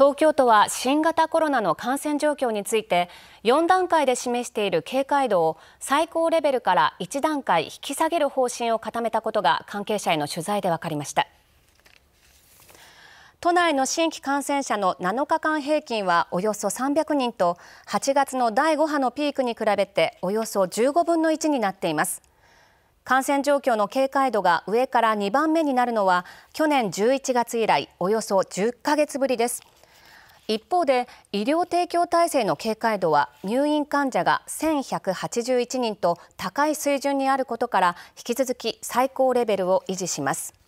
東京都は新型コロナの感染状況について4段階で示している警戒度を最高レベルから1段階引き下げる方針を固めたことが関係者への取材で分かりました都内の新規感染者の7日間平均はおよそ300人と8月の第5波のピークに比べておよそ15分の1になっています感染状況の警戒度が上から2番目になるのは去年11月以来およそ10ヶ月ぶりです一方で医療提供体制の警戒度は入院患者が1181人と高い水準にあることから引き続き最高レベルを維持します